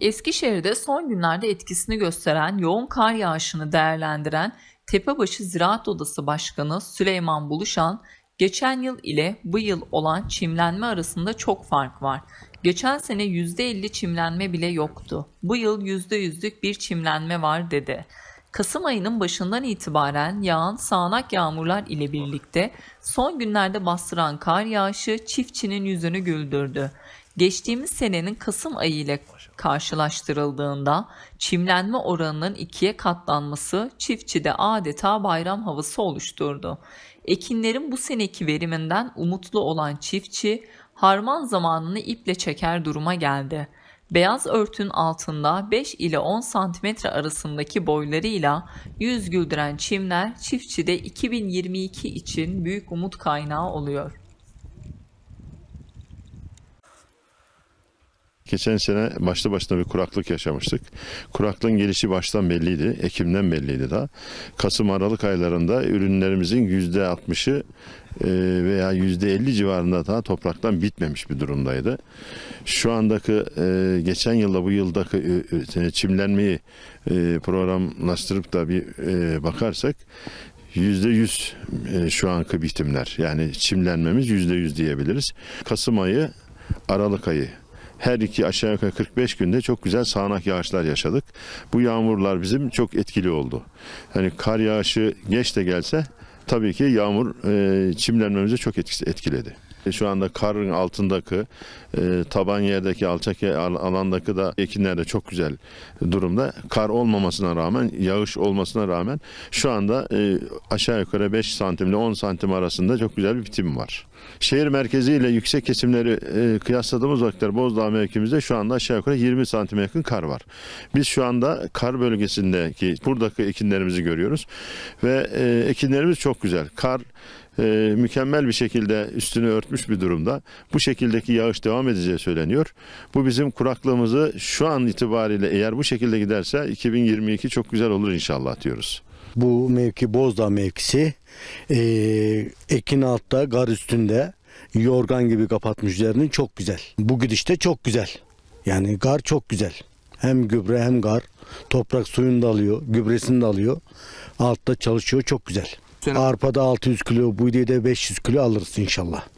Eskişehir'de son günlerde etkisini gösteren yoğun kar yağışını değerlendiren Tepebaşı Ziraat Odası Başkanı Süleyman Buluşan, geçen yıl ile bu yıl olan çimlenme arasında çok fark var. Geçen sene %50 çimlenme bile yoktu. Bu yıl %100'lük bir çimlenme var dedi. Kasım ayının başından itibaren yağan sağanak yağmurlar ile birlikte son günlerde bastıran kar yağışı çiftçinin yüzünü güldürdü. Geçtiğimiz senenin Kasım ayı ile karşılaştırıldığında çimlenme oranının ikiye katlanması çiftçide adeta bayram havası oluşturdu. Ekinlerin bu seneki veriminden umutlu olan çiftçi harman zamanını iple çeker duruma geldi. Beyaz örtün altında 5 ile 10 santimetre arasındaki boylarıyla yüz güldüren çimler çiftçide 2022 için büyük umut kaynağı oluyor. Geçen sene başlı başına bir kuraklık yaşamıştık. Kuraklığın gelişi baştan belliydi. Ekim'den belliydi daha. Kasım Aralık aylarında ürünlerimizin %60'ı e, veya %50 civarında daha topraktan bitmemiş bir durumdaydı. Şu andaki e, geçen yılda bu yıldaki çimlenmeyi e, programlaştırıp da bir bakarsak Yüzde yüz şu anki bitimler. Yani çimlenmemiz yüzde yüz diyebiliriz. Kasım ayı, Aralık ayı her iki aşağı yukarı 45 günde çok güzel sağanak yağışlar yaşadık. Bu yağmurlar bizim çok etkili oldu. Yani kar yağışı geç de gelse tabii ki yağmur e, çimlenmemize çok etkiledi. Şu anda karın altındaki, e, taban yerdeki, alçak alandaki da ekinler de çok güzel durumda. Kar olmamasına rağmen, yağış olmasına rağmen şu anda e, aşağı yukarı 5 santim ile 10 santim arasında çok güzel bir bitim var. Şehir merkezi ile yüksek kesimleri e, kıyasladığımız vakitler Bozdağ mevkimizde şu anda aşağı yukarı 20 santime yakın kar var. Biz şu anda kar bölgesindeki buradaki ekinlerimizi görüyoruz ve e, ekinlerimiz çok güzel. Kar e, mükemmel bir şekilde üstünü örtmüş düşmüş bir durumda. Bu şekildeki yağış devam edeceği söyleniyor. Bu bizim kuraklığımızı şu an itibariyle eğer bu şekilde giderse 2022 çok güzel olur inşallah diyoruz. Bu mevki bozda mevkisi e, ekin altta gar üstünde yorgan gibi kapatmış yerini çok güzel. Bu gidişte çok güzel. Yani gar çok güzel. Hem gübre hem gar. Toprak suyunu da alıyor, gübresini de alıyor. Altta çalışıyor çok güzel. Arpada 600 kilo, buğdayda 500 kilo alırız inşallah.